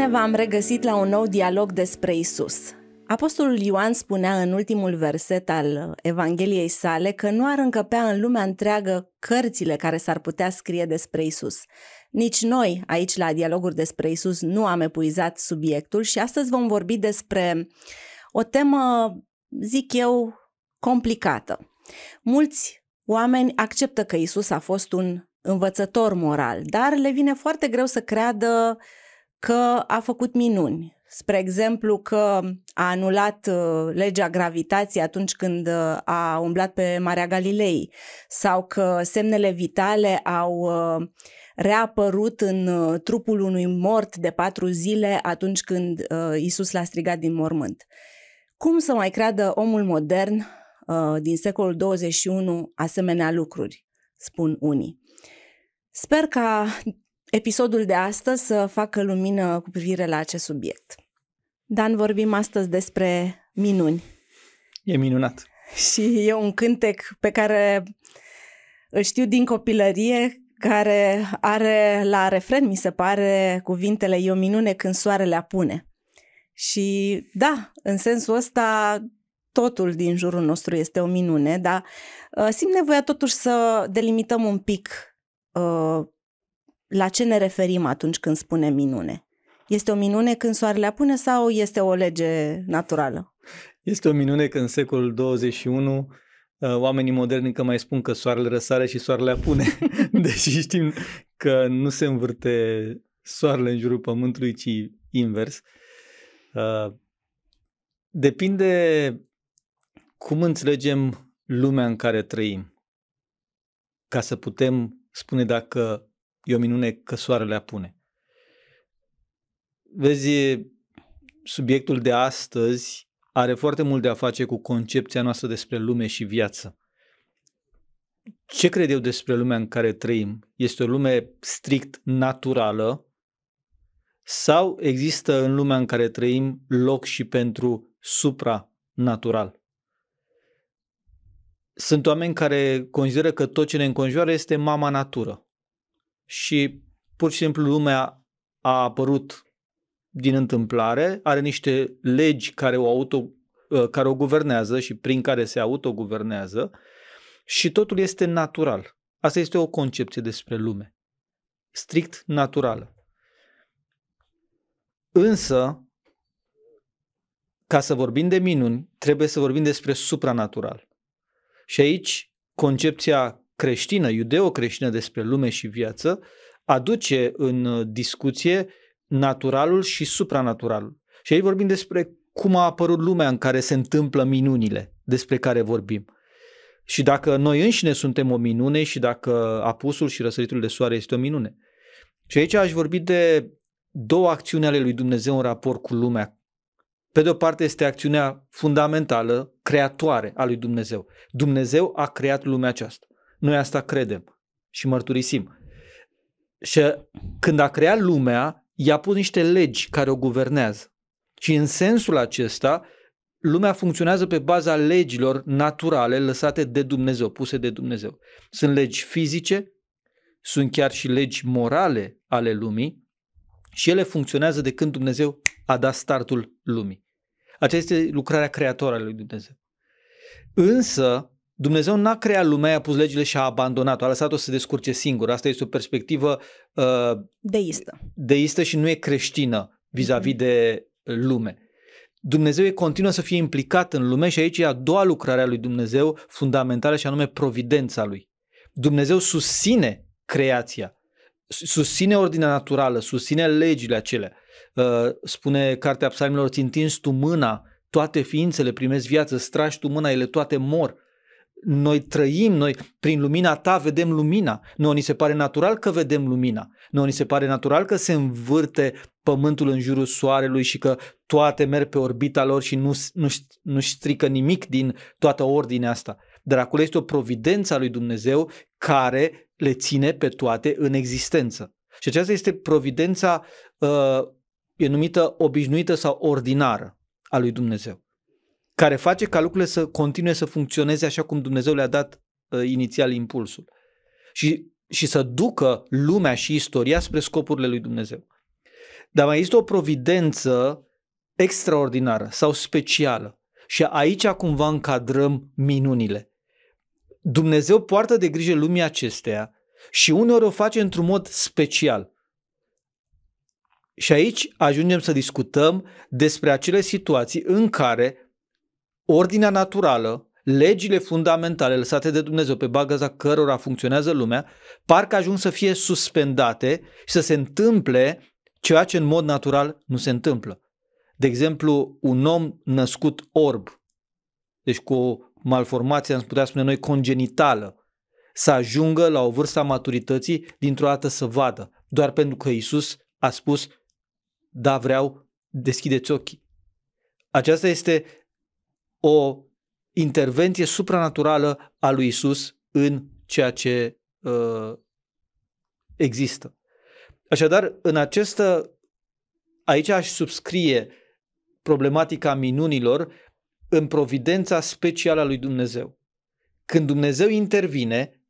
Bine v-am regăsit la un nou dialog despre Isus. Apostolul Ioan spunea în ultimul verset al Evangheliei sale că nu ar încăpea în lumea întreagă cărțile care s-ar putea scrie despre Isus. Nici noi, aici la dialoguri despre Isus, nu am epuizat subiectul și astăzi vom vorbi despre o temă, zic eu, complicată. Mulți oameni acceptă că Isus a fost un învățător moral, dar le vine foarte greu să creadă uh, că a făcut minuni. Spre exemplu că a anulat uh, legea gravitației atunci când uh, a umblat pe Marea Galilei sau că semnele vitale au uh, reapărut în trupul unui mort de patru zile atunci când Isus l-a strigat din mormânt. Cum să mai creadă omul modern din secolul 21 asemenea lucruri, spun unii. Sper ca episodul de astăzi să facă lumină cu privire la acest subiect. Dan, vorbim astăzi despre minuni. E minunat. Și e un cântec pe care îl știu din copilărie, care are la refren, mi se pare, cuvintele E o minune când soarele apune. Și da, în sensul ăsta totul din jurul nostru este o minune, dar uh, simt nevoia totuși să delimităm un pic uh, la ce ne referim atunci când spunem minune? Este o minune când soarele apune sau este o lege naturală? Este o minune că în secolul 21 uh, oamenii moderni încă mai spun că soarele răsare și soarele apune, deși știm că nu se învârte soarele în jurul pământului, ci invers. Uh, depinde cum înțelegem lumea în care trăim, ca să putem spune dacă e o minune că soarele apune. Vezi, subiectul de astăzi are foarte mult de a face cu concepția noastră despre lume și viață. Ce cred eu despre lumea în care trăim? Este o lume strict naturală sau există în lumea în care trăim loc și pentru supranatural? Sunt oameni care consideră că tot ce ne înconjoară este mama natură și pur și simplu lumea a apărut din întâmplare, are niște legi care o, auto, uh, care o guvernează și prin care se autoguvernează și totul este natural. Asta este o concepție despre lume, strict naturală. Însă, ca să vorbim de minuni, trebuie să vorbim despre supranatural. Și aici concepția creștină, iudeo-creștină despre lume și viață, aduce în uh, discuție naturalul și supranaturalul. Și aici vorbim despre cum a apărut lumea în care se întâmplă minunile despre care vorbim. Și dacă noi înșine suntem o minune și dacă apusul și răsăritul de soare este o minune. Și aici aș vorbi de două acțiuni ale lui Dumnezeu în raport cu lumea. Pe de o parte este acțiunea fundamentală, creatoare a lui Dumnezeu. Dumnezeu a creat lumea aceasta. Noi asta credem și mărturisim. Și uh, când a creat lumea, i-a pus niște legi care o guvernează. Și în sensul acesta, lumea funcționează pe baza legilor naturale lăsate de Dumnezeu, puse de Dumnezeu. Sunt legi fizice, sunt chiar și legi morale ale lumii și ele funcționează de când Dumnezeu a dat startul lumii. Aceasta este lucrarea creatoră a lui Dumnezeu. Însă, Dumnezeu n-a creat lumea, a pus legile și a abandonat-o, a lăsat-o să se descurce singură. Asta este o perspectivă uh, deistă. deistă și nu e creștină vis-a-vis mm-hmm. de lume. Dumnezeu e continuă să fie implicat în lume și aici e a doua lucrare a lui Dumnezeu fundamentală și anume providența lui. Dumnezeu susține creația, susține ordinea naturală, susține legile acelea. Uh, spune cartea psalmilor, ți întinzi tu mâna, toate ființele primesc viață, strași tu mâna, ele toate mor noi trăim, noi prin lumina ta vedem lumina. Noi ni se pare natural că vedem lumina. Noi ni se pare natural că se învârte pământul în jurul soarelui și că toate merg pe orbita lor și nu, nu, nu strică nimic din toată ordinea asta. Dar acolo este o providență a lui Dumnezeu care le ține pe toate în existență. Și aceasta este providența uh, e numită obișnuită sau ordinară a lui Dumnezeu care face ca lucrurile să continue să funcționeze așa cum Dumnezeu le-a dat uh, inițial impulsul și, și să ducă lumea și istoria spre scopurile lui Dumnezeu. Dar mai este o providență extraordinară sau specială și aici cumva încadrăm minunile. Dumnezeu poartă de grijă lumii acesteia și uneori o face într-un mod special. Și aici ajungem să discutăm despre acele situații în care ordinea naturală, legile fundamentale lăsate de Dumnezeu pe baza cărora funcționează lumea, parcă ajung să fie suspendate și să se întâmple ceea ce în mod natural nu se întâmplă. De exemplu, un om născut orb, deci cu o malformație, am putea spune noi, congenitală, să ajungă la o vârstă a maturității dintr-o dată să vadă, doar pentru că Isus a spus, da, vreau, deschideți ochii. Aceasta este o intervenție supranaturală a lui Isus în ceea ce uh, există. Așadar, în această, aici aș subscrie problematica minunilor în providența specială a lui Dumnezeu. Când Dumnezeu intervine,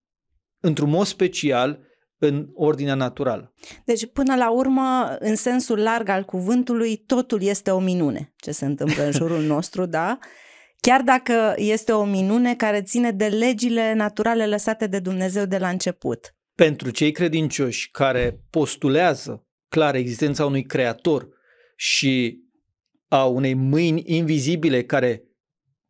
într-un mod special, în ordinea naturală. Deci, până la urmă, în sensul larg al cuvântului, totul este o minune ce se întâmplă în jurul nostru, da? Chiar dacă este o minune care ține de legile naturale lăsate de Dumnezeu de la început. Pentru cei credincioși care postulează clar existența unui creator și a unei mâini invizibile care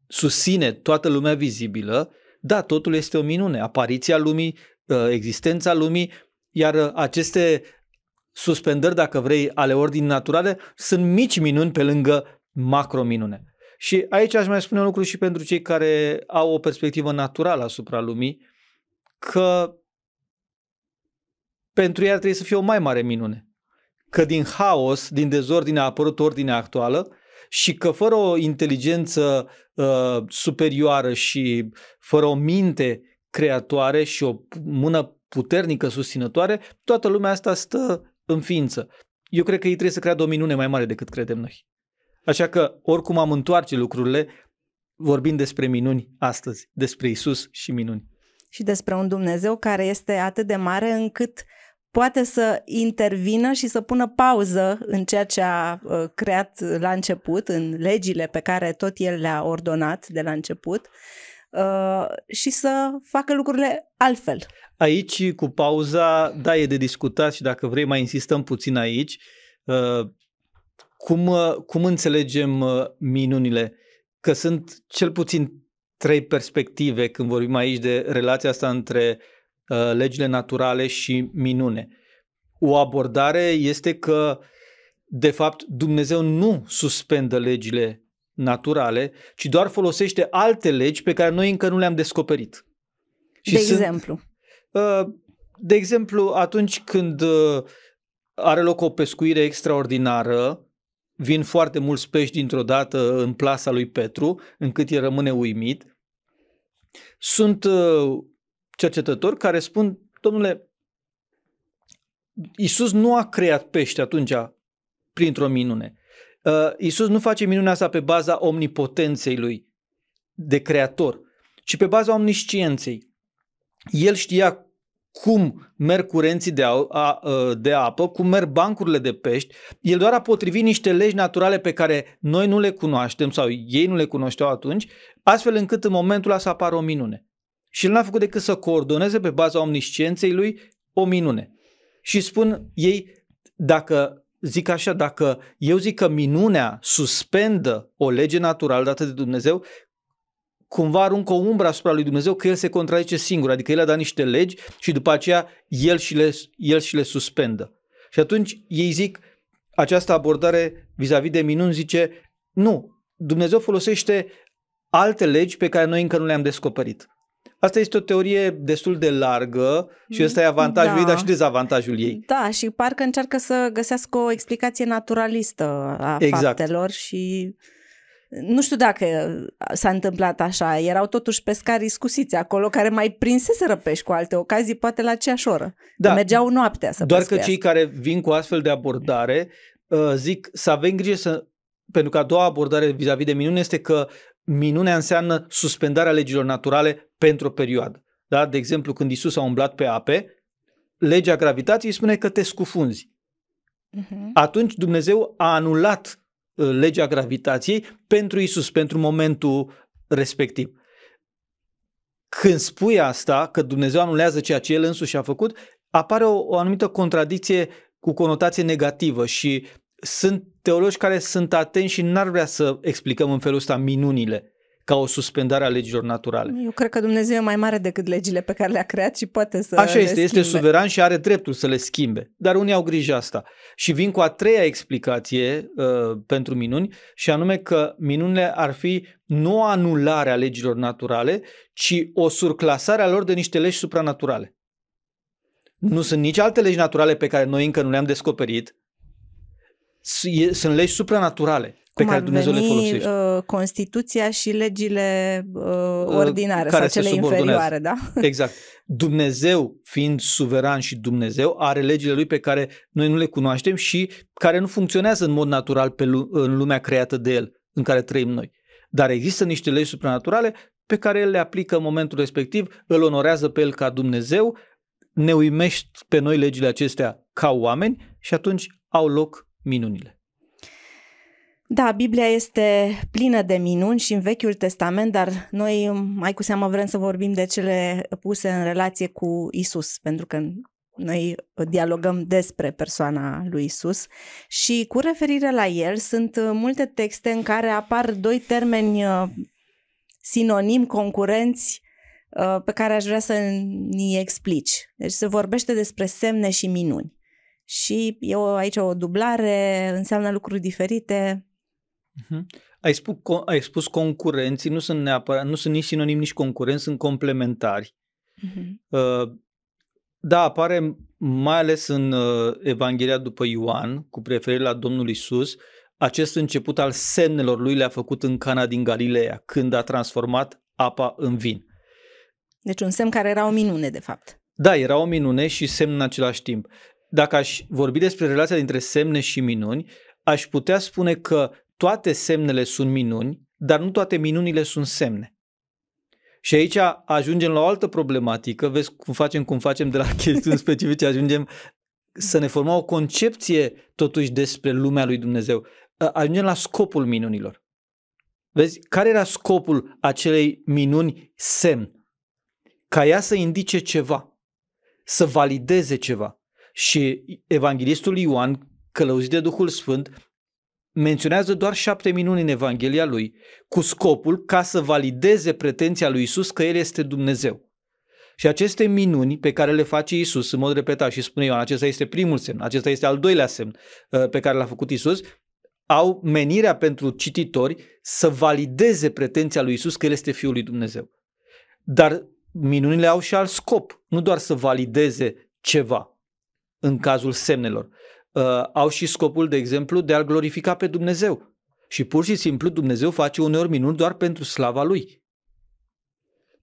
susține toată lumea vizibilă, da, totul este o minune. Apariția lumii, ă, existența lumii, iar aceste suspendări, dacă vrei, ale ordinii naturale, sunt mici minuni pe lângă macro minune. Și aici aș mai spune un lucru și pentru cei care au o perspectivă naturală asupra lumii, că pentru ei ar trebui să fie o mai mare minune. Că din haos, din dezordine a apărut ordinea actuală și că fără o inteligență uh, superioară și fără o minte creatoare și o mână puternică, susținătoare, toată lumea asta stă în ființă. Eu cred că ei trebuie să creadă o minune mai mare decât credem noi. Așa că, oricum am întoarce lucrurile, vorbim despre minuni astăzi, despre Isus și minuni. Și despre un Dumnezeu care este atât de mare încât poate să intervină și să pună pauză în ceea ce a ă, creat la început, în legile pe care tot el le-a ordonat de la început ă, și să facă lucrurile altfel. Aici, cu pauza, da, e de discutat și dacă vrei mai insistăm puțin aici, ă, cum, uh, cum înțelegem uh, minunile? Că sunt cel puțin trei perspective când vorbim aici de relația asta între uh, legile naturale și minune. O abordare este că, de fapt, Dumnezeu nu suspendă legile naturale, ci doar folosește alte legi pe care noi încă nu le-am descoperit. Și de sunt, exemplu? Uh, de exemplu, atunci când uh, are loc o pescuire extraordinară, vin foarte mulți pești dintr-o dată în plasa lui Petru, încât el rămâne uimit. Sunt uh, cercetători care spun, domnule, Isus nu a creat pești atunci printr-o minune. Uh, Isus nu face minunea asta pe baza omnipotenței lui de creator, ci pe baza omniscienței. El știa cum merg curenții de, a, a, de apă, cum merg bancurile de pești. El doar a potrivit niște legi naturale pe care noi nu le cunoaștem sau ei nu le cunoșteau atunci, astfel încât în momentul ăla să apară o minune. Și el n-a făcut decât să coordoneze pe baza omniscienței lui o minune. Și spun ei, dacă zic așa, dacă eu zic că minunea suspendă o lege naturală dată de Dumnezeu, cumva aruncă o umbră asupra lui Dumnezeu că el se contradice singur, adică el a dat niște legi și după aceea el și le, el și le suspendă. Și atunci ei zic, această abordare vis-a-vis de minuni zice, nu, Dumnezeu folosește alte legi pe care noi încă nu le-am descoperit. Asta este o teorie destul de largă și ăsta e mm, avantajul da. ei, dar și dezavantajul ei. Da, și parcă încearcă să găsească o explicație naturalistă a exact. faptelor și nu știu dacă uh, s-a întâmplat așa, erau totuși pescari scusiți acolo care mai prinseseră pești cu alte ocazii, poate la aceeași oră. Da. Mergeau noaptea să Doar pescuiască. că cei care vin cu astfel de abordare uh, zic să avem grijă să... Pentru că a doua abordare vis-a-vis de minune este că minunea înseamnă suspendarea legilor naturale pentru o perioadă. Da? De exemplu, când Isus a umblat pe ape, legea gravitației spune că te scufunzi. Uh-huh. Atunci Dumnezeu a anulat Uh, legea gravitației pentru Isus, pentru momentul respectiv. Când spui asta, că Dumnezeu anulează ceea ce El însuși a făcut, apare o, o anumită contradicție cu conotație negativă și sunt teologi care sunt atenți și n-ar vrea să explicăm în felul ăsta minunile ca o suspendare a legilor naturale. Eu cred că Dumnezeu e mai mare decât legile pe care le-a creat și poate să Așa este, este suveran și are dreptul să le schimbe. Dar unii au grijă asta. Și vin cu a treia explicație uh, pentru minuni și anume că minunile ar fi nu o anulare a legilor naturale, ci o surclasare a lor de niște legi supranaturale. Nu sunt nici alte legi naturale pe care noi încă nu le-am descoperit, sunt legi supranaturale pe care Dumnezeu veni, le folosește. Uh, Constituția și legile uh, uh ordinare uh, care sau cele inferioare, da? Exact. Dumnezeu, fiind suveran și Dumnezeu, are legile lui pe care noi nu le cunoaștem și care nu funcționează în mod natural pe în lumea creată de el, în care trăim noi. Dar există niște legi supranaturale pe care el le aplică în momentul respectiv, îl onorează pe el ca Dumnezeu, ne uimești pe noi legile acestea ca oameni și atunci au loc minunile. Da, Biblia este plină de minuni și în Vechiul Testament, dar noi mai cu seamă vrem să vorbim de cele puse în relație cu Isus, pentru că noi dialogăm despre persoana lui Isus și cu referire la el sunt multe texte în care apar doi termeni uh, sinonim concurenți uh, pe care aș vrea să ni explici. Deci se vorbește despre semne și minuni. Și eu aici o dublare înseamnă lucruri diferite. Mhm. Ai spus, ai spus concurenții, nu sunt neapărat, nu sunt nici sinonim, nici concurenți, sunt complementari. Uh-huh. Da, apare mai ales în uh, Evanghelia după Ioan, cu preferire la Domnul Isus, acest început al semnelor lui le-a făcut în Cana din Galileea, când a transformat apa în vin. Deci un semn care era o minune, de fapt. Da, era o minune și semn în același timp. Dacă aș vorbi despre relația dintre semne și minuni, aș putea spune că toate semnele sunt minuni, dar nu toate minunile sunt semne. Și aici ajungem la o altă problematică, vezi cum facem, cum facem de la chestiuni specifice, ajungem să ne formăm o concepție totuși despre lumea lui Dumnezeu. Ajungem la scopul minunilor. Vezi, care era scopul acelei minuni semn? Ca ea să indice ceva, să valideze ceva. Și evanghelistul Ioan, călăuzit de Duhul Sfânt, menționează doar șapte minuni în Evanghelia lui, cu scopul ca să valideze pretenția lui Isus că El este Dumnezeu. Și aceste minuni pe care le face Isus în mod repetat și spune Ioan, acesta este primul semn, acesta este al doilea semn uh, pe care l-a făcut Isus, au menirea pentru cititori să valideze pretenția lui Isus că El este Fiul lui Dumnezeu. Dar minunile au și alt scop, nu doar să valideze ceva în cazul semnelor, uh, au și scopul, de exemplu, de a-L glorifica pe Dumnezeu. Și pur și simplu Dumnezeu face uneori minuni doar pentru slava Lui.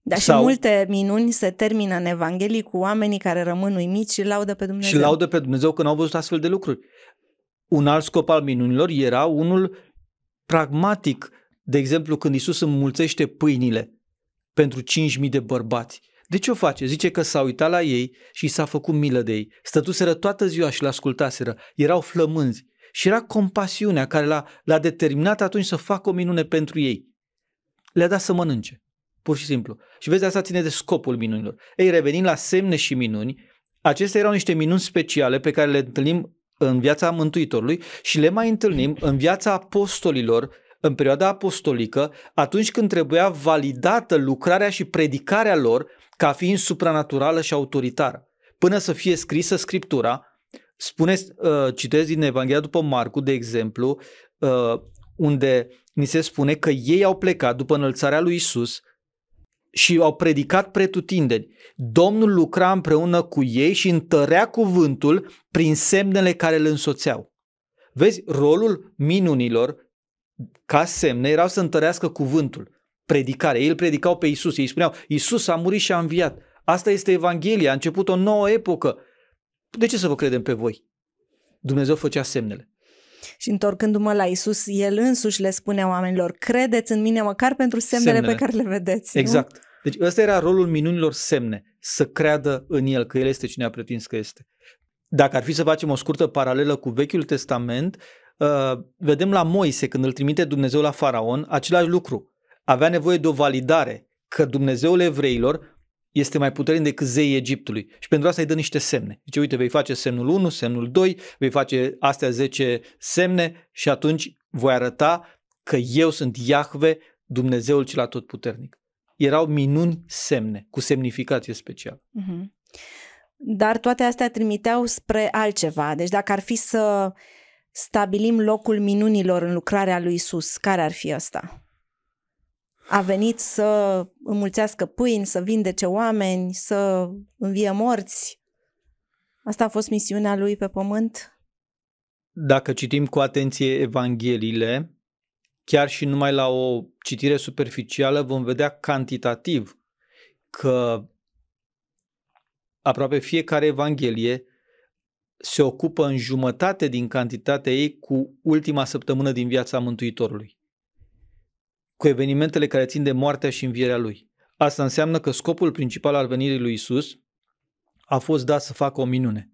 Dar Sau... și multe minuni se termină în Evanghelie cu oamenii care rămân uimiți și laudă pe Dumnezeu. Și laudă pe Dumnezeu când au văzut astfel de lucruri. Un alt scop al minunilor era unul pragmatic. De exemplu, când Isus înmulțește pâinile pentru 5.000 de bărbați de ce o face? Zice că s-a uitat la ei și s-a făcut milă de ei. Stătuseră toată ziua și l-ascultaseră. Erau flămânzi. Și era compasiunea care l-a, l-a determinat atunci să facă o minune pentru ei. Le-a dat să mănânce, pur și simplu. Și vezi, asta ține de scopul minunilor. Ei, revenind la semne și minuni, acestea erau niște minuni speciale pe care le întâlnim în viața Mântuitorului și le mai întâlnim în viața apostolilor în perioada apostolică, atunci când trebuia validată lucrarea și predicarea lor ca fiind supranaturală și autoritară. Până să fie scrisă Scriptura, spune, uh, citesc din Evanghelia după Marcu, de exemplu, uh, unde ni se spune că ei au plecat după înălțarea lui Isus și au predicat pretutindeni. Domnul lucra împreună cu ei și întărea cuvântul prin semnele care îl însoțeau. Vezi, rolul minunilor ca semne erau să întărească cuvântul predicare. Ei îl predicau pe Isus, ei spuneau, Isus a murit și a înviat. Asta este Evanghelia, a început o nouă epocă. De ce să vă credem pe voi? Dumnezeu făcea semnele. Și întorcându-mă la Isus, El însuși le spunea oamenilor, credeți în mine măcar pentru semnele, semnele. pe care le vedeți. Exact. Nu? Deci ăsta era rolul minunilor semne, să creadă în El, că El este cine a pretins că este. Dacă ar fi să facem o scurtă paralelă cu Vechiul Testament, uh, vedem la Moise, când îl trimite Dumnezeu la Faraon, același lucru avea nevoie de o validare că Dumnezeul evreilor este mai puternic decât zeii Egiptului. Și pentru asta îi dă niște semne. Zice, uite, vei face semnul 1, semnul 2, vei face astea 10 semne și atunci voi arăta că eu sunt Iahve, Dumnezeul cel atotputernic. Erau minuni semne, cu semnificație specială. Mm-hmm. Dar toate astea trimiteau spre altceva. Deci dacă ar fi să stabilim locul minunilor în lucrarea lui Isus, care ar fi asta? a venit să înmulțească pâini, să vindece oameni, să învie morți. Asta a fost misiunea lui pe pământ? Dacă citim cu atenție Evangheliile, chiar și numai la o citire superficială vom vedea cantitativ că aproape fiecare Evanghelie se ocupă în jumătate din cantitatea ei cu ultima săptămână din viața Mântuitorului cu evenimentele care țin de moartea și învierea lui. Asta înseamnă că scopul principal al venirii lui Isus a fost dat să facă o minune,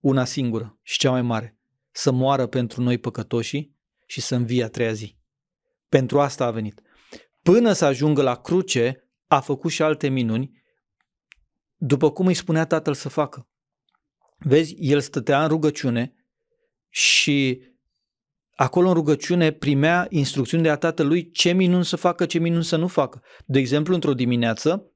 una singură și cea mai mare, să moară pentru noi păcătoși și să învie a treia zi. Pentru asta a venit. Până să ajungă la cruce, a făcut și alte minuni, după cum îi spunea tatăl să facă. Vezi, el stătea în rugăciune și Acolo în rugăciune primea instrucțiuni de la tatălui ce minun să facă, ce minun să nu facă. De exemplu, într-o dimineață,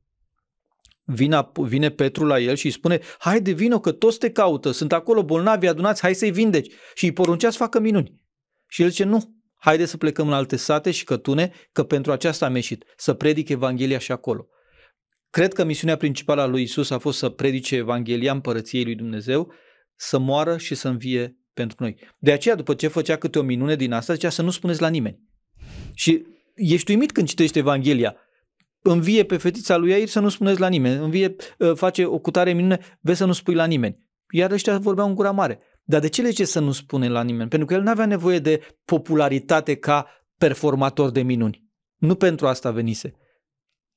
Vine, vine Petru la el și îi spune, haide vino că toți te caută, sunt acolo bolnavi, adunați, hai să-i vindeci. Și îi poruncea să facă minuni. Și el zice, nu, haide să plecăm în alte sate și cătune, că pentru aceasta am ieșit, să predic Evanghelia și acolo. Cred că misiunea principală a lui Isus a fost să predice Evanghelia împărăției lui Dumnezeu, să moară și să învie pentru noi. De aceea, după ce făcea câte o minune din asta, zicea să nu spuneți la nimeni. Și ești uimit când citești Evanghelia. Învie pe fetița lui Iair să nu spuneți la nimeni. Învie, ă, face o cutare minune, vezi să nu spui la nimeni. Iar ăștia vorbeau în gura mare. Dar de ce le ce să nu spune la nimeni? Pentru că el nu avea nevoie de popularitate ca performator de minuni. Nu pentru asta venise.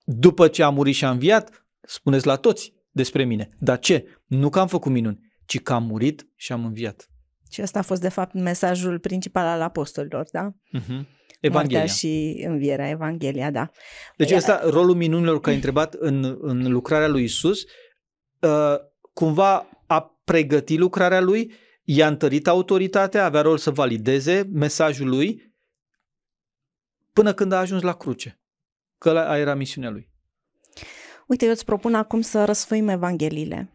După ce a murit și a înviat, spuneți la toți despre mine. Dar ce? Nu că am făcut minuni, ci că am murit și am înviat. Și asta a fost, de fapt, mesajul principal al apostolilor, da? Uh-huh. Evanghelia. Moartea și învierea, Evanghelia, da. Deci păi, ăsta, rolul minunilor, că ai întrebat în, în lucrarea lui Isus, uh, cumva a pregătit lucrarea lui, i-a întărit autoritatea, avea rol să valideze mesajul lui, până când a ajuns la cruce. Că ăla era misiunea lui. Uite, eu îți propun acum să răsfăim Evangheliile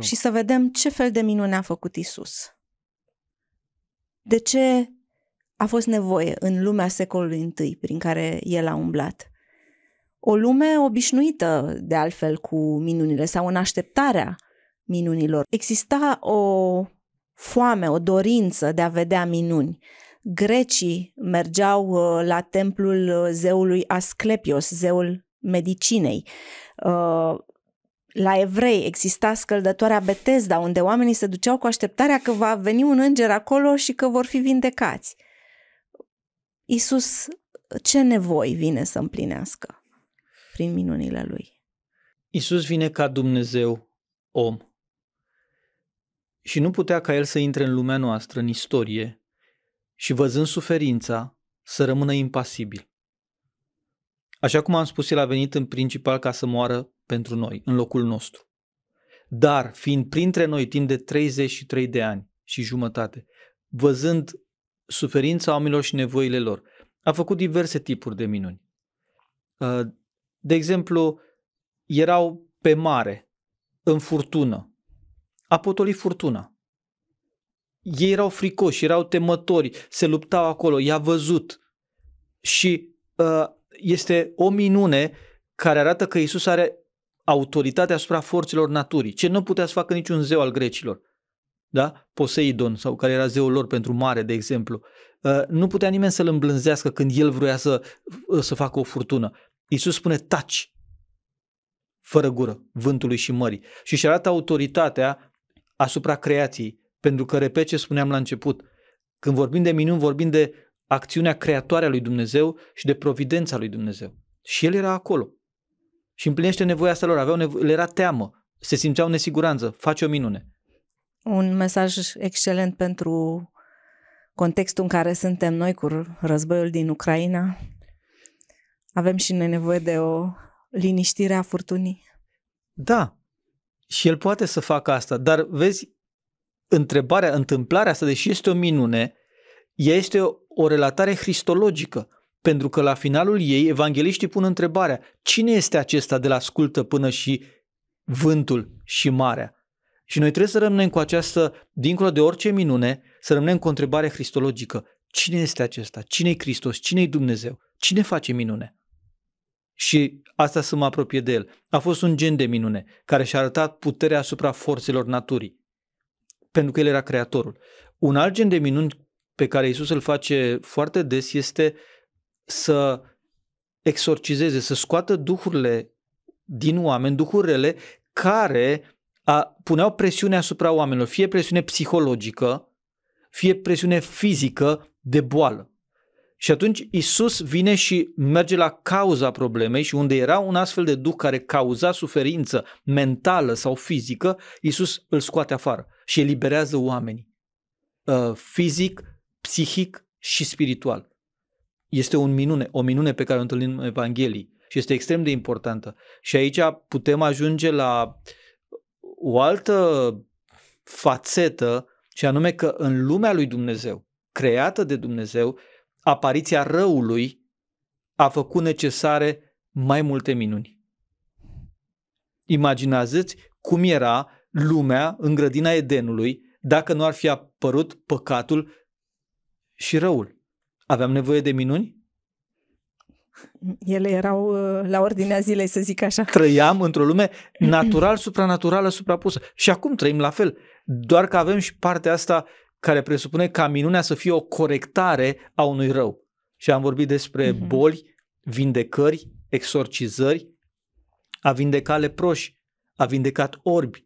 și să vedem ce fel de minune a făcut Isus. De ce a fost nevoie în lumea secolului I prin care el a umblat? O lume obișnuită, de altfel, cu minunile sau în așteptarea minunilor. Exista o foame, o dorință de a vedea minuni. Grecii mergeau uh, la templul uh, zeului Asclepios, zeul medicinei. Uh, la evrei exista scăldătoarea Betesda, unde oamenii se duceau cu așteptarea că va veni un înger acolo și că vor fi vindecați. Isus ce nevoi vine să împlinească prin minunile lui? Isus vine ca Dumnezeu om. Și nu putea ca el să intre în lumea noastră, în istorie, și văzând suferința, să rămână impasibil. Așa cum am spus, el a venit în principal ca să moară pentru noi, în locul nostru. Dar, fiind printre noi timp de 33 de ani și jumătate, văzând suferința oamenilor și nevoile lor, a făcut diverse tipuri de minuni. Uh, de exemplu, erau pe mare, în furtună. A potolit furtuna. Ei erau fricoși, erau temători, se luptau acolo, i-a văzut. Și uh, este o minune care arată că Isus are autoritatea asupra forțelor naturii, ce nu putea să facă niciun zeu al grecilor. Da? Poseidon, sau care era zeul lor pentru mare, de exemplu. Uh, nu putea nimeni să-l îmblânzească când el vrea să, uh, să facă o furtună. Iisus spune, taci, fără gură, vântului și mării. Și își arată autoritatea asupra creației. Pentru că, repet ce spuneam la început, când vorbim de minuni, vorbim de acțiunea creatoare a lui Dumnezeu și de providența lui Dumnezeu. Și el era acolo și împlinește nevoia asta lor, aveau nevo- le era teamă, se simțeau nesiguranță, face o minune. Un mesaj excelent pentru contextul în care suntem noi cu războiul din Ucraina. Avem și noi nevoie de o liniștire a furtunii. Da, și el poate să facă asta, dar vezi, întrebarea, întâmplarea asta, deși este o minune, este o, o relatare cristologică. Pentru că la finalul ei, evangeliștii pun întrebarea, cine este acesta de la ascultă până și vântul și marea? Și noi trebuie să rămânem cu această, dincolo de orice minune, să rămânem cu o întrebare cristologică. Cine este acesta? Cine-i Hristos? Cine-i Dumnezeu? Cine face minune? Și asta să mă apropie de el. A fost un gen de minune care și-a arătat puterea asupra forțelor naturii. Pentru că el era creatorul. Un alt gen de minuni pe care Isus îl face foarte des este să exorcizeze, să scoată duhurile din oameni, duhurile care a, puneau presiune asupra oamenilor, fie presiune psihologică, fie presiune fizică de boală. Și atunci Isus vine și merge la cauza problemei și unde era un astfel de duh care cauza suferință mentală sau fizică, Isus îl scoate afară și eliberează oamenii uh, fizic, psihic și spiritual este un minune, o minune pe care o întâlnim în Evanghelii și este extrem de importantă. Și aici putem ajunge la o altă fațetă și anume că în lumea lui Dumnezeu, creată de Dumnezeu, apariția răului a făcut necesare mai multe minuni. Imaginați cum era lumea în grădina Edenului dacă nu ar fi apărut păcatul și răul. Aveam nevoie de minuni? Ele erau uh, la ordinea zilei, să zic așa. Trăiam într-o lume natural-supranaturală suprapusă. Și acum trăim la fel. Doar că avem și partea asta care presupune ca minunea să fie o corectare a unui rău. Și am vorbit despre mhm. boli, vindecări, exorcizări, a vindeca leproși, a vindecat orbi,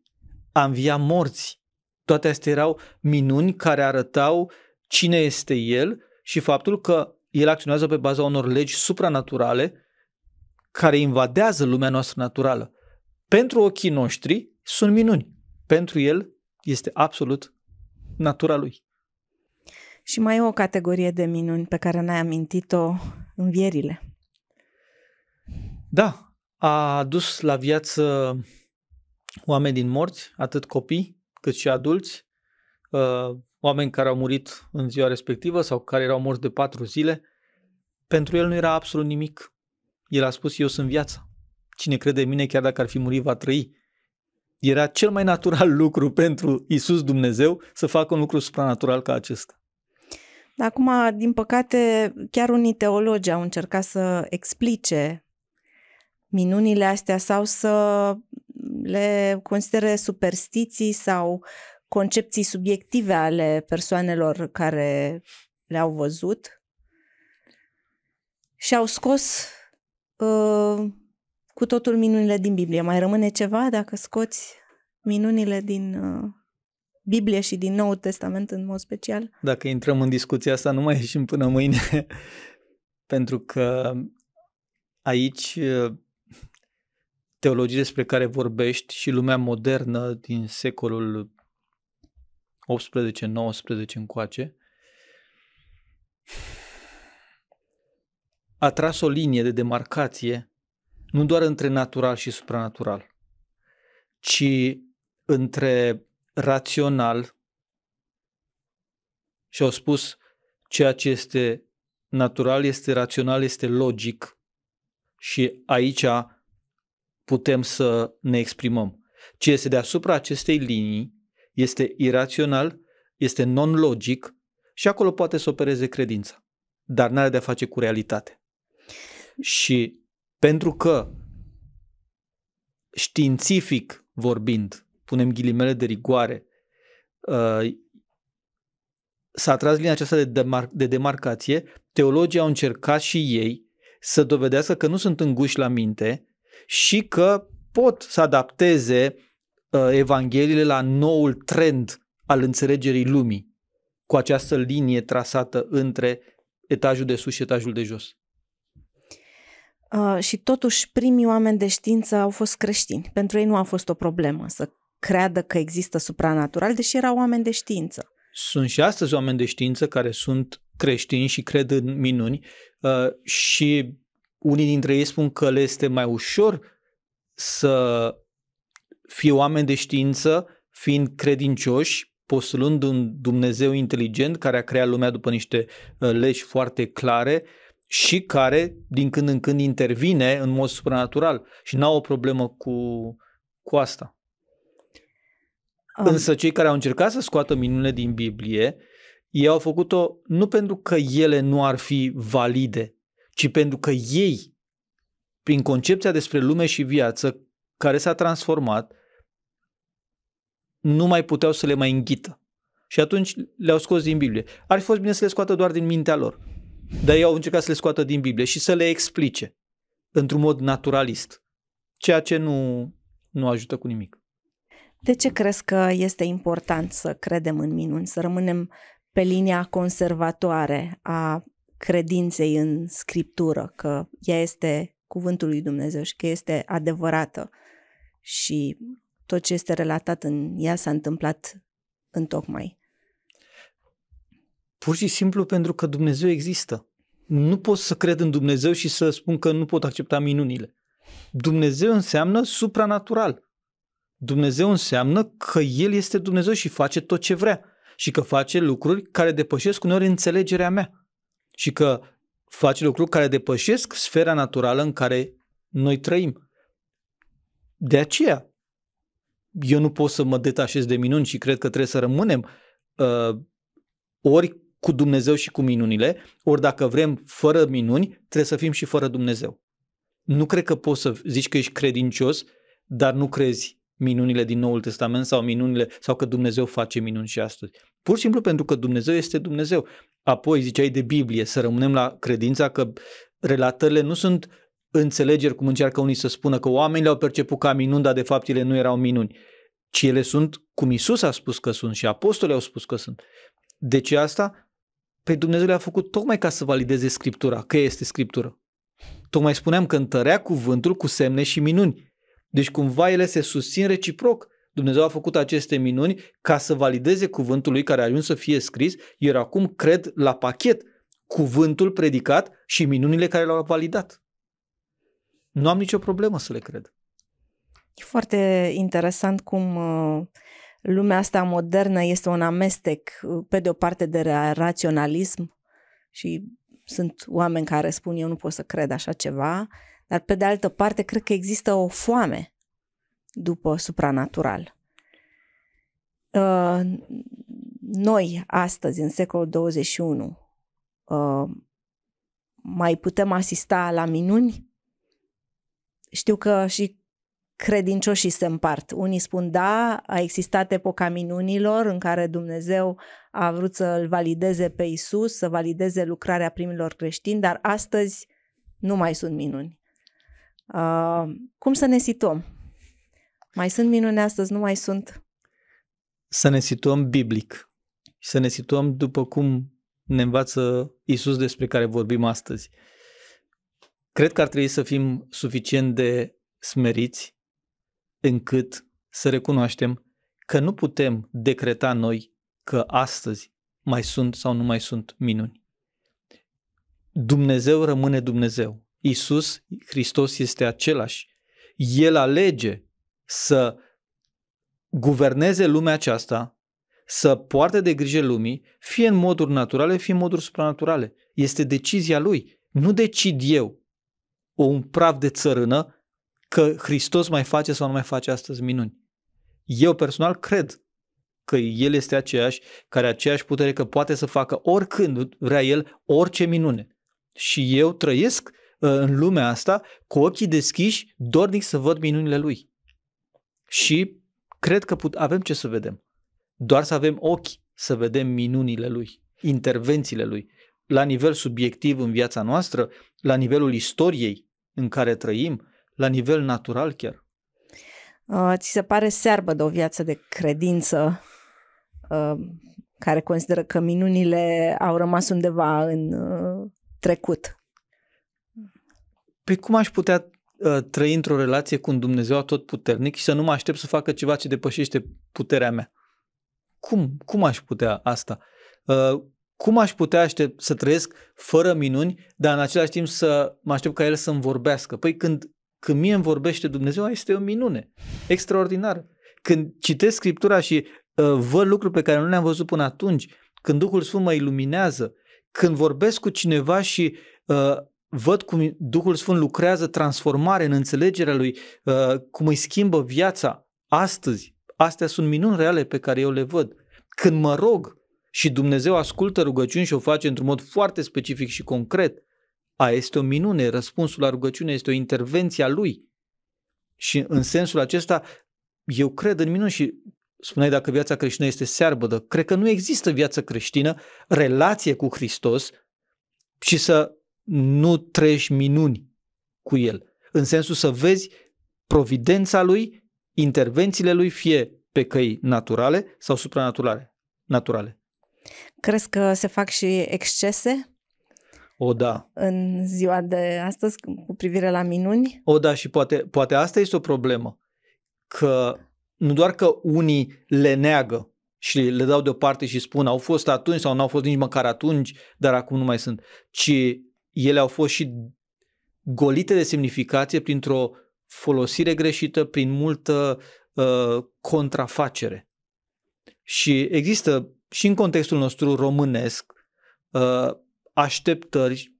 a învia morți. Toate astea erau minuni care arătau cine este el și faptul că el acționează pe baza unor legi supranaturale care invadează lumea noastră naturală. Pentru ochii noștri sunt minuni. Pentru el este absolut natura lui. Și mai e o categorie de minuni pe care n-ai amintit-o, în vierile Da, a adus la viață oameni din morți, atât copii cât și adulți, ă, oameni care au murit în ziua respectivă sau care erau morți de patru zile, pentru el nu era absolut nimic. El a spus, eu sunt viața. Cine crede în mine, chiar dacă ar fi murit, va trăi. Era cel mai natural lucru pentru Isus Dumnezeu să facă un lucru supranatural ca acesta. Acum, din păcate, chiar unii teologi au încercat să explice minunile astea sau să le considere superstiții sau concepții subiective ale persoanelor care le-au văzut și au scos uh, cu totul minunile din Biblie. Mai rămâne ceva dacă scoți minunile din uh, Biblie și din Noul Testament în mod special? Dacă intrăm în discuția asta, nu mai ieșim până mâine, pentru că aici uh, teologii despre care vorbești și lumea modernă din secolul 18-19 încoace, a tras o linie de demarcație nu doar între natural și supranatural, ci între rațional și au spus ceea ce este natural este rațional, este logic și aici putem să ne exprimăm. Ce este deasupra acestei linii este irațional, este non-logic și acolo poate să opereze credința, dar n-are de-a face cu realitate. Și pentru că științific vorbind, punem ghilimele de rigoare, uh, s-a tras linia aceasta de, demar- de demarcație, teologii au încercat și ei să dovedească că nu sunt înguși la minte și că pot să adapteze Uh, evangheliile la noul trend al înțelegerii lumii, cu această linie trasată între etajul de sus și etajul de jos. Uh, și totuși primii oameni de știință au fost creștini. Pentru ei nu a fost o problemă să creadă că există supranatural, deși erau oameni de știință. Sunt și astăzi oameni de știință care sunt creștini și cred în minuni uh, și unii dintre ei spun că le este mai ușor să fie oameni de știință, fiind credincioși, postulând un Dumnezeu inteligent care a creat lumea după niște uh, legi foarte clare și care din când în când intervine în mod supranatural și n-au o problemă cu, cu asta. Um. Însă cei care au încercat să scoată minune din Biblie, ei au făcut-o nu pentru că ele nu ar fi valide, ci pentru că ei, prin concepția despre lume și viață, care s-a transformat, nu mai puteau să le mai înghită. Și atunci le-au scos din Biblie. Ar fi fost bine să le scoată doar din mintea lor. Dar ei au încercat să le scoată din Biblie și să le explice într-un mod naturalist, ceea ce nu, nu ajută cu nimic. De ce crezi că este important să credem în minuni, să rămânem pe linia conservatoare a credinței în scriptură, că ea este cuvântul lui Dumnezeu și că este adevărată? și tot ce este relatat în ea s-a întâmplat în tocmai. Pur și simplu pentru că Dumnezeu există. Nu pot să cred în Dumnezeu și să spun că nu pot accepta minunile. Dumnezeu înseamnă supranatural. Dumnezeu înseamnă că El este Dumnezeu și face tot ce vrea și că face lucruri care depășesc uneori înțelegerea mea și că face lucruri care depășesc sfera naturală în care noi trăim. De aceea, eu nu pot să mă detașez de minuni și cred că trebuie să rămânem uh, ori cu Dumnezeu și cu minunile, ori dacă vrem fără minuni, trebuie să fim și fără Dumnezeu. Nu cred că poți să zici că ești credincios, dar nu crezi minunile din Noul Testament sau minunile sau că Dumnezeu face minuni și astăzi. Pur și simplu pentru că Dumnezeu este Dumnezeu. Apoi ziceai de Biblie, să rămânem la credința că relatările nu sunt înțelegeri, cum încearcă unii să spună că oamenii le-au perceput ca minuni, dar de fapt ele nu erau minuni, ci ele sunt cum Isus a spus că sunt și apostolii au spus că sunt. De ce asta? Păi Dumnezeu le-a făcut tocmai ca să valideze Scriptura, că este Scriptură. Tocmai spuneam că întărea cuvântul cu semne și minuni. Deci cumva ele se susțin reciproc. Dumnezeu a făcut aceste minuni ca să valideze cuvântul lui care a ajuns să fie scris, iar acum cred la pachet cuvântul predicat și minunile care l-au validat nu am nicio problemă să le cred. E foarte interesant cum uh, lumea asta modernă este un amestec, uh, pe de o parte, de raționalism și sunt oameni care spun eu nu pot să cred așa ceva, dar pe de altă parte cred că există o foame după supranatural. Uh, noi, astăzi, în secolul 21, mai putem asista la minuni știu că și credincioșii se împart. Unii spun da, a existat epoca minunilor în care Dumnezeu a vrut să îl valideze pe Isus, să valideze lucrarea primilor creștini, dar astăzi nu mai sunt minuni. Uh, cum să ne situăm? Mai sunt minuni astăzi, nu mai sunt? Să ne situăm biblic și să ne situăm după cum ne învață Isus despre care vorbim astăzi. Cred că ar trebui să fim suficient de smeriți încât să recunoaștem că nu putem decreta noi că astăzi mai sunt sau nu mai sunt minuni. Dumnezeu rămâne Dumnezeu. Isus Hristos este același. El alege să guverneze lumea aceasta, să poarte de grijă lumii, fie în moduri naturale, fie în moduri supranaturale. Este decizia lui. Nu decid eu un praf de țărână că Hristos mai face sau nu mai face astăzi minuni. Eu personal cred că El este aceeași, care aceeași putere, că poate să facă oricând vrea El orice minune. Și eu trăiesc uh, în lumea asta cu ochii deschiși, dornic să văd minunile Lui. Și cred că put- avem ce să vedem. Doar să avem ochi să vedem minunile Lui, intervențiile Lui, la nivel subiectiv în viața noastră, la nivelul istoriei, în care trăim, la nivel natural chiar. Uh, ți se pare searbă de o viață de credință uh, care consideră că minunile au rămas undeva în uh, trecut? Păi cum aș putea trăi într-o relație cu un Dumnezeu puternic și să nu mă aștept să facă ceva ce depășește puterea mea? Cum? Cum aș putea asta? cum aș putea aștept să trăiesc fără minuni, dar în același timp să mă aștept ca el să-mi vorbească? Păi când, când mie îmi vorbește Dumnezeu, este o minune extraordinar. Când citesc Scriptura și uh, văd lucruri pe care nu le-am văzut până atunci, când Duhul Sfânt mă iluminează, când vorbesc cu cineva și uh, văd cum Duhul Sfânt lucrează transformare în înțelegerea lui, uh, cum îi schimbă viața astăzi, astea sunt minuni reale pe care eu le văd. Când mă rog, și Dumnezeu ascultă rugăciuni și o face într-un mod foarte specific și concret, a este o minune, răspunsul la rugăciune este o intervenție a lui. Și în sensul acesta, eu cred în minuni și spuneai dacă viața creștină este searbădă. Cred că nu există viață creștină, relație cu Hristos și să nu treci minuni cu El. În sensul să vezi providența Lui, intervențiile Lui, fie pe căi naturale sau supranaturale. Naturale. Crezi că se fac și excese? O, da. În ziua de astăzi, cu privire la minuni? O, da, și poate, poate asta este o problemă. Că nu doar că unii le neagă și le dau deoparte și spun au fost atunci sau nu au fost nici măcar atunci, dar acum nu mai sunt, ci ele au fost și golite de semnificație printr-o folosire greșită, prin multă uh, contrafacere. Și există și în contextul nostru românesc uh, așteptări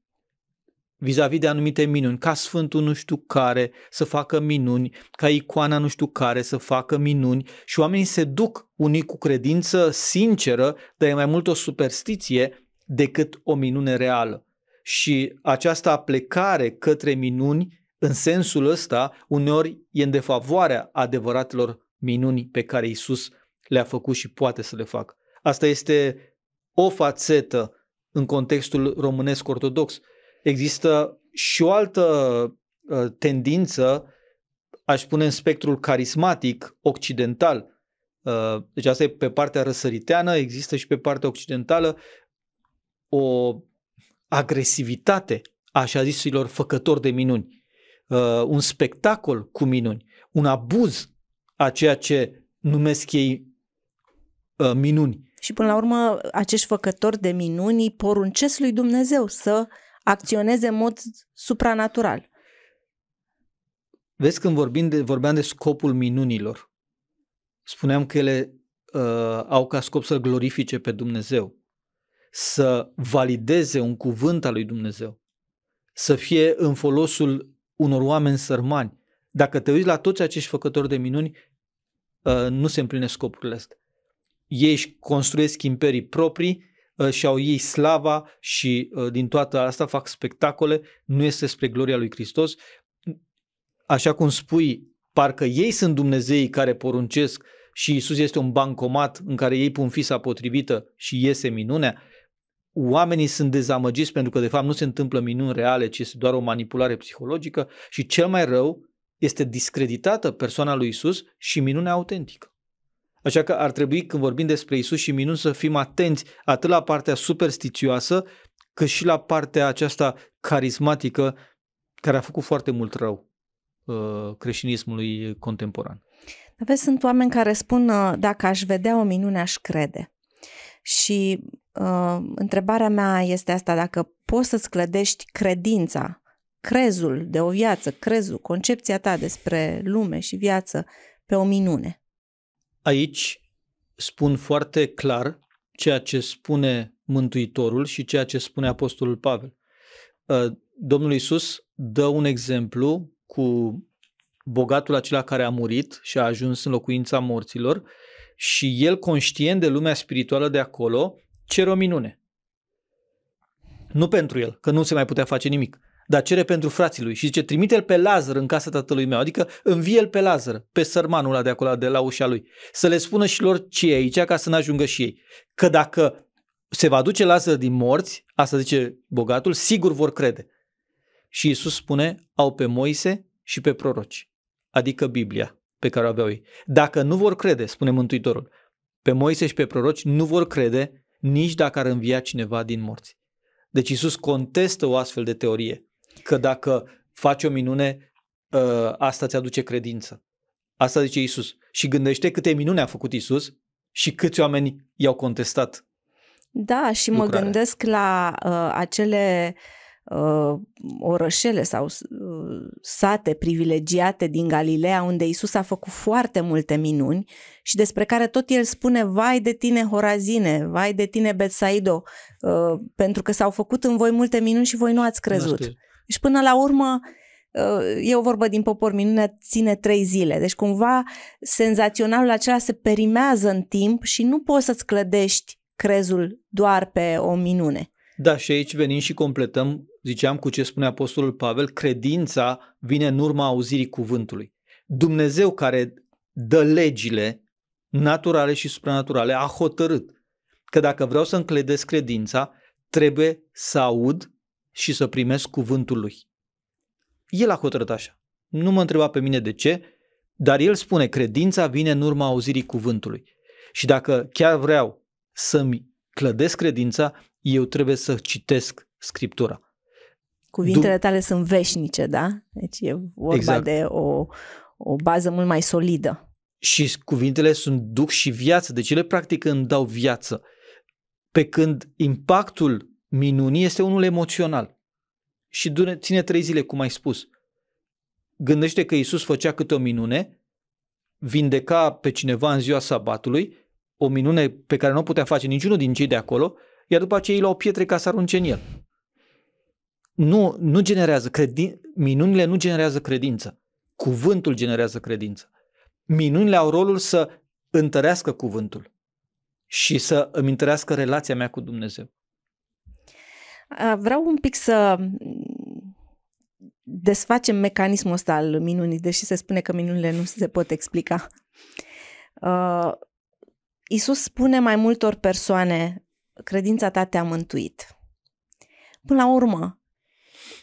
vis-a-vis de anumite minuni, ca sfântul nu știu care să facă minuni, ca icoana nu știu care să facă minuni și oamenii se duc unii cu credință sinceră, dar e mai mult o superstiție decât o minune reală. Și această aplecare către minuni, în sensul ăsta, uneori e în defavoarea adevăratelor minuni pe care Isus le-a făcut și poate să le facă. Asta este o fațetă în contextul românesc ortodox. Există și o altă ă, tendință, aș spune în spectrul carismatic occidental. Ă, deci asta e pe partea răsăriteană, există și pe partea occidentală o agresivitate așa zisilor făcători de minuni, ă, un spectacol cu minuni, un abuz a ceea ce numesc ei minuni. Și până la urmă, acești făcători de minuni poruncesc lui Dumnezeu să acționeze în mod supranatural. Vezi, când vorbim de, vorbeam de scopul minunilor, spuneam că ele uh, au ca scop să glorifice pe Dumnezeu, să valideze un cuvânt al lui Dumnezeu, să fie în folosul unor oameni sărmani. Dacă te uiți la toți acești făcători de minuni, uh, nu se împlinesc scopurile astea ei își construiesc imperii proprii uh, și au ei slava și uh, din toată asta fac spectacole, nu este spre gloria lui Hristos. Așa cum spui, parcă ei sunt Dumnezeii care poruncesc și Isus este un bancomat în care ei pun fisa potrivită și iese minunea, oamenii sunt dezamăgiți pentru că de fapt nu se întâmplă minuni reale, ci este doar o manipulare psihologică și cel mai rău este discreditată persoana lui Isus și minunea autentică. Așa că ar trebui când vorbim despre Isus și minuni să fim atenți atât la partea superstițioasă, cât și la partea aceasta carismatică care a făcut foarte mult rău uh, creștinismului contemporan. Aveți sunt oameni care spun uh, dacă aș vedea o minune, aș crede. Și uh, întrebarea mea este asta, dacă poți să-ți clădești credința, crezul de o viață, crezul, concepția ta despre lume și viață pe o minune. Aici spun foarte clar ceea ce spune Mântuitorul și ceea ce spune Apostolul Pavel. Uh, Domnul Isus dă un exemplu cu bogatul acela care a murit și a ajuns în locuința morților și el, conștient de lumea spirituală de acolo, cere o minune. Nu pentru el, că nu se mai putea face nimic, dar cere pentru frații lui și zice, trimite-l pe Lazar în casa tatălui meu, adică învie-l pe Lazar, pe sărmanul ăla de acolo, de la ușa lui, să le spună și lor ce e aici ca să nu ajungă și ei. Că dacă se va duce Lazar din morți, asta zice bogatul, sigur vor crede. Și Isus spune, au pe Moise și pe proroci, adică Biblia pe care o aveau ei. Dacă nu vor crede, spune Mântuitorul, pe Moise și pe proroci nu vor crede nici dacă ar învia cineva din morți. Deci Isus contestă o astfel de teorie că dacă faci o minune, ă, asta ți aduce credință. Asta zice Isus. Și gândește câte minune a făcut Isus și câți oameni i-au contestat. Da, și lucrarea. mă gândesc la uh, acele uh, orășele sau uh, sate privilegiate din Galileea, unde Isus a făcut foarte multe minuni și despre care tot el spune, vai de tine Horazine, vai de tine Betsaido, uh, pentru că s-au făcut în voi multe minuni și voi nu ați crezut. Nu și până la urmă, uh, e o vorbă din popor, minunea ține trei zile. Deci cumva senzaționalul acela se perimează în timp și nu poți să-ți clădești crezul doar pe o minune. Da, și aici venim și completăm, ziceam cu ce spune Apostolul Pavel, credința vine în urma auzirii cuvântului. Dumnezeu care dă legile naturale și supranaturale a hotărât că dacă vreau să încledesc credința, trebuie să aud și să primesc cuvântul lui. El a hotărât așa. Nu mă întreba pe mine de ce, dar el spune, credința vine în urma auzirii cuvântului. Și dacă chiar vreau să-mi clădesc credința, eu trebuie să citesc Scriptura. Cuvintele tale sunt veșnice, da? Deci e vorba exact. de o, o bază mult mai solidă. Și cuvintele sunt duc și viață, deci ele practic îmi dau viață. Pe când impactul minunii este unul emoțional. Și dune, ține trei zile, cum ai spus. Gândește că Isus făcea câte o minune, vindeca pe cineva în ziua sabatului, o minune pe care nu o putea face niciunul din cei de acolo, iar după aceea ei luau pietre ca să arunce în el. Nu, nu generează credin, minunile nu generează credință. Cuvântul generează credință. Minunile au rolul să întărească cuvântul și să îmi întărească relația mea cu Dumnezeu. Vreau un pic să desfacem mecanismul ăsta al minunii, deși se spune că minunile nu se pot explica. Uh, Isus spune mai multor persoane, credința ta te-a mântuit. Până la urmă,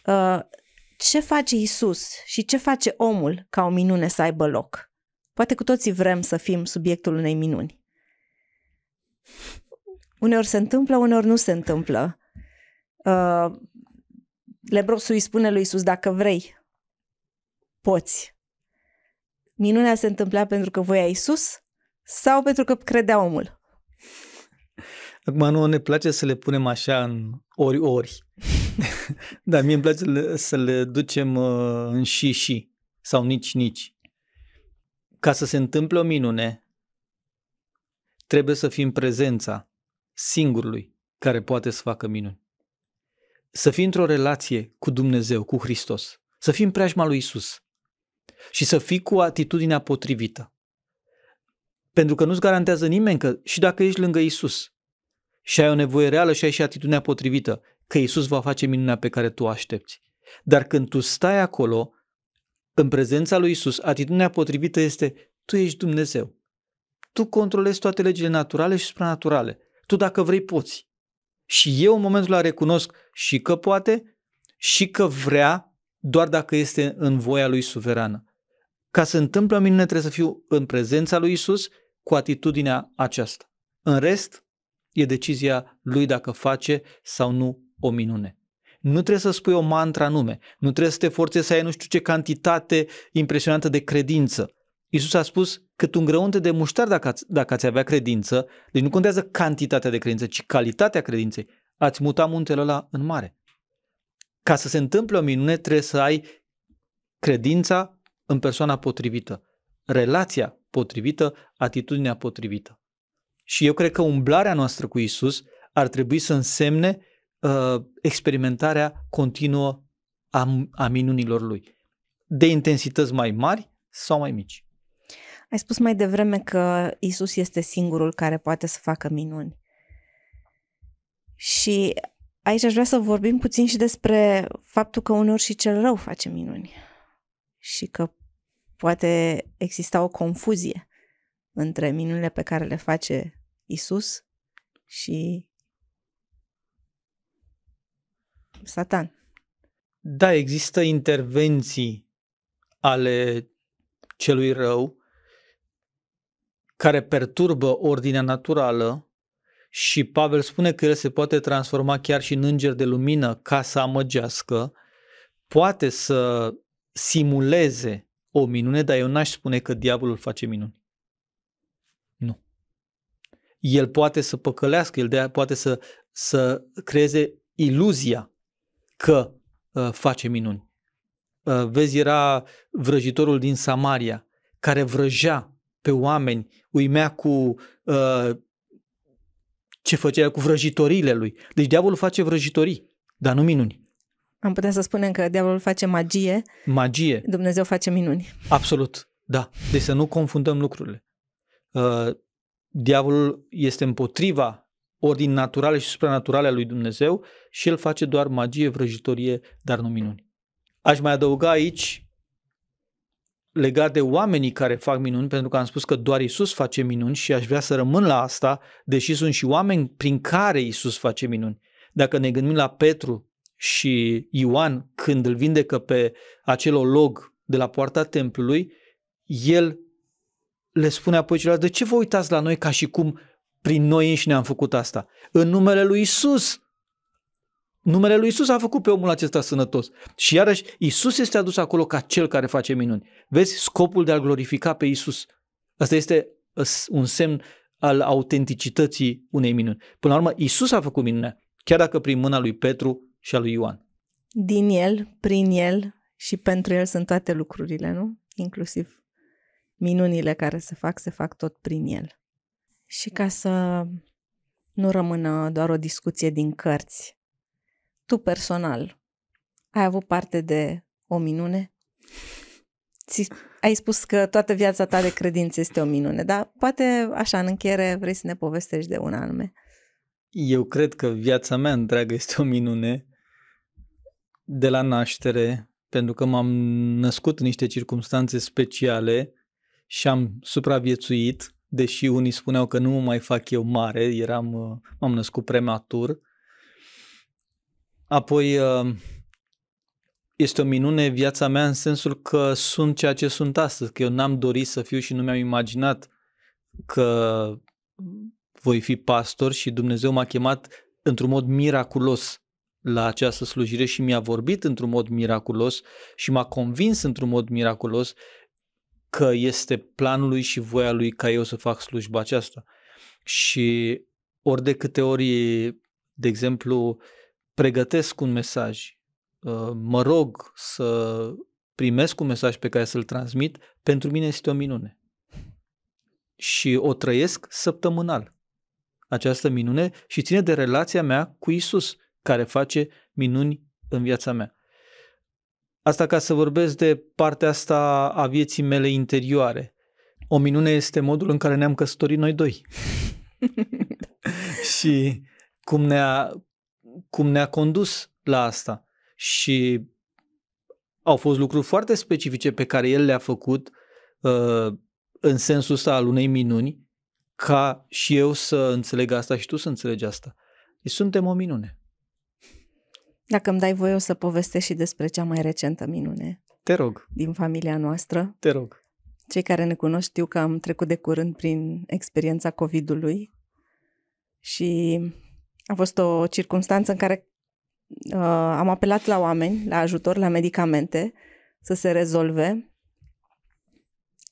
uh, ce face Isus și ce face omul ca o minune să aibă loc? Poate cu toții vrem să fim subiectul unei minuni. Uneori se întâmplă, uneori nu se întâmplă. Uh, Lebrosul îi spune lui Isus, dacă vrei, poți. Minunea se întâmpla pentru că voia Isus sau pentru că credea omul? Acum nu ne place să le punem așa în ori-ori. Dar mie îmi place să le ducem uh, în și-și sau nici-nici. Ca să se întâmple o minune, trebuie să fim prezența singurului care poate să facă minuni să fii într-o relație cu Dumnezeu, cu Hristos, să fii în preajma lui Isus și să fii cu atitudinea potrivită. Pentru că nu-ți garantează nimeni că și dacă ești lângă Isus și ai o nevoie reală și ai și atitudinea potrivită, că Isus va face minunea pe care tu o aștepți. Dar când tu stai acolo, în prezența lui Isus, atitudinea potrivită este tu ești Dumnezeu. Tu controlezi toate legile naturale și supranaturale. Tu dacă vrei poți. Și eu în momentul la recunosc și că poate și că vrea doar dacă este în voia lui suverană. Ca să întâmplă minune trebuie să fiu în prezența lui Isus cu atitudinea aceasta. În rest, e decizia lui dacă face sau nu o minune. Nu trebuie să spui o mantra nume, nu trebuie să te forțe să ai nu știu ce cantitate impresionantă de credință. Isus a spus cât un grăunte de muștar dacă ați, dacă ați avea credință, deci nu contează cantitatea de credință, ci calitatea credinței, ați muta muntele ăla în mare. Ca să se întâmple o minune, trebuie să ai credința în persoana potrivită, relația potrivită, atitudinea potrivită. Și eu cred că umblarea noastră cu Isus ar trebui să însemne uh, experimentarea continuă a, a minunilor lui, de intensități mai mari sau mai mici. Ai spus mai devreme că Isus este singurul care poate să facă minuni. Și aici aș vrea să vorbim puțin și despre faptul că uneori și cel rău face minuni și că poate exista o confuzie între minunile pe care le face Isus și Satan. Da, există intervenții ale celui rău care perturbă ordinea naturală și Pavel spune că el se poate transforma chiar și în înger de lumină ca să amăgească, poate să simuleze o minune, dar eu n-aș spune că diavolul face minuni. Nu. El poate să păcălească, el poate să, să creeze iluzia că uh, face minuni. Uh, vezi, era vrăjitorul din Samaria care vrăjea pe oameni, uimea cu uh, ce făcea cu vrăjitorile lui. Deci diavolul face vrăjitorii, dar nu minuni. Am putea să spunem că diavolul face magie. Magie. Dumnezeu face minuni. Absolut, da. Deci să nu confundăm lucrurile. Uh, diavolul este împotriva ordini naturale și supranaturale a lui Dumnezeu și el face doar magie, vrăjitorie, dar nu minuni. Aș mai adăuga aici legat de oamenii care fac minuni, pentru că am spus că doar Isus face minuni și aș vrea să rămân la asta, deși sunt și oameni prin care Isus face minuni. Dacă ne gândim la Petru și Ioan, când îl vindecă pe acel olog de la poarta templului, el le spune apoi celorlalți, de ce vă uitați la noi ca și cum prin noi ne am făcut asta? În numele lui Isus Numele lui Isus a făcut pe omul acesta sănătos. Și iarăși, Isus este adus acolo ca cel care face minuni. Vezi scopul de a glorifica pe Isus. Asta este un semn al autenticității unei minuni. Până la urmă, Isus a făcut minunea, chiar dacă prin mâna lui Petru și a lui Ioan. Din el, prin el și pentru el sunt toate lucrurile, nu? Inclusiv minunile care se fac, se fac tot prin el. Și ca să nu rămână doar o discuție din cărți, tu personal, ai avut parte de o minune? Ți, ai spus că toată viața ta de credință este o minune, dar poate așa în încheiere vrei să ne povestești de un anume. Eu cred că viața mea întreagă este o minune de la naștere, pentru că m-am născut în niște circunstanțe speciale și am supraviețuit, deși unii spuneau că nu mă mai fac eu mare, eram, uh, m-am născut prematur, Apoi, uh, este o minune viața mea în sensul că sunt ceea ce sunt astăzi, că eu n-am dorit să fiu și nu mi-am imaginat că voi fi pastor și Dumnezeu m-a chemat într-un mod miraculos la această slujire și mi-a vorbit într-un mod miraculos și m-a convins într-un mod miraculos că este planul lui și voia lui ca eu să fac slujba aceasta. Și ori de câte ori, de exemplu, uh, pregătesc un mesaj, uh, mă rog să primesc un mesaj pe care să-l transmit, pentru mine este o minune. Și o trăiesc săptămânal, această minune, și ține de relația mea cu Isus, care face minuni în viața mea. Asta ca să vorbesc de partea asta a vieții mele interioare. O minune este modul în care ne-am căsătorit noi doi. și cum ne-a cum ne-a condus la asta. Și au fost lucruri foarte specifice pe care el le-a făcut uh, în sensul ăsta al unei minuni, ca și eu să înțeleg asta și tu să înțelegi asta. Deci suntem o minune. Dacă îmi dai voie, o să povestesc și despre cea mai recentă minune. Te rog. Din familia noastră. Te rog. Cei care ne cunosc știu că am trecut de curând prin experiența COVID-ului și a fost o circunstanță în care uh, am apelat la oameni, la ajutor, la medicamente, să se rezolve.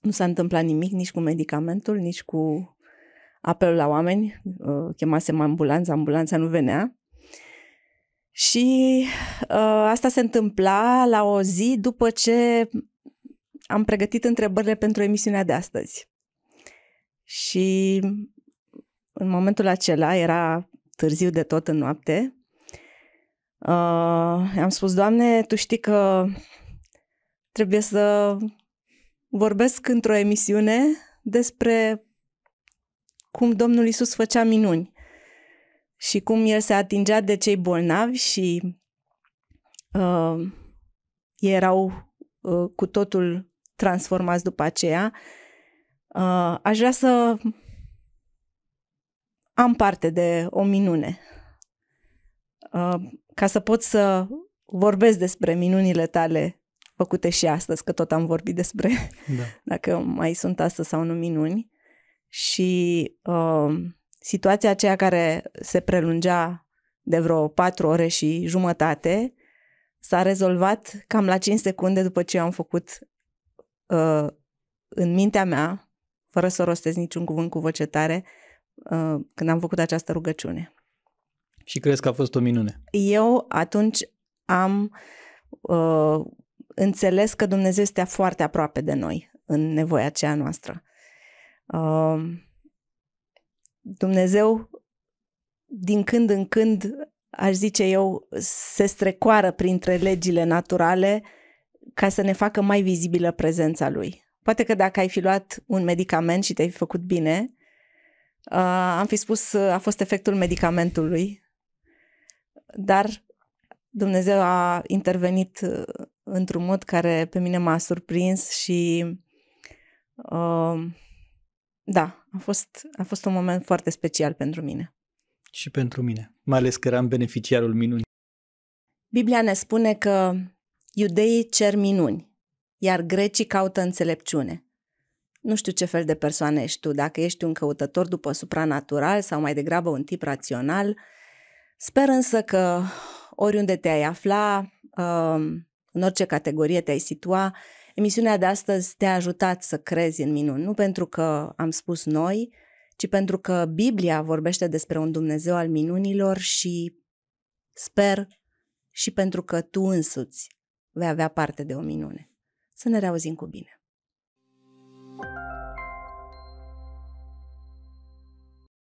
Nu s-a întâmplat nimic nici cu medicamentul, nici cu apelul la oameni. Uh, chemasem ambulanța, ambulanța nu venea. Și uh, asta se întâmpla la o zi după ce am pregătit întrebările pentru emisiunea de astăzi. Și în momentul acela era târziu de tot în noapte. Uh, am spus, Doamne, Tu știi că trebuie să vorbesc într-o emisiune despre cum Domnul Isus făcea minuni și cum El se atingea de cei bolnavi și uh, ei erau uh, cu totul transformați după aceea. Uh, aș vrea să am parte de o minune. Uh, ca să pot să vorbesc despre minunile tale făcute și astăzi, că tot am vorbit despre da. dacă mai sunt astăzi sau nu minuni. Și uh, situația aceea care se prelungea de vreo patru ore și jumătate s-a rezolvat cam la 5 secunde după ce am făcut uh, în mintea mea, fără să rostez niciun cuvânt cu voce tare, Uh, când am făcut această rugăciune. Și crezi că a fost o minune? Eu atunci am uh, înțeles că Dumnezeu este foarte aproape de noi în nevoia aceea noastră. Uh, Dumnezeu, din când în când, aș zice eu, se strecoară printre legile naturale ca să ne facă mai vizibilă prezența Lui. Poate că dacă ai fi luat un medicament și te-ai făcut bine, Uh, am fi spus, uh, a fost efectul medicamentului, dar Dumnezeu a intervenit uh, într-un mod care pe mine m-a surprins și uh, da, a fost, a fost un moment foarte special pentru mine. Și pentru mine, mai ales că eram beneficiarul minunii. Biblia ne spune că iudeii cer minuni, iar grecii caută înțelepciune. Nu știu ce fel de persoană ești tu, dacă ești un căutător după supranatural sau mai degrabă un tip rațional. Sper însă că oriunde te-ai afla, um, în orice categorie te-ai situa, emisiunea de astăzi te-a ajutat să crezi în minuni, nu pentru că am spus noi, ci pentru că Biblia vorbește despre un Dumnezeu al minunilor și sper și pentru că tu însuți vei avea parte de o minune. Să ne reauzim cu bine!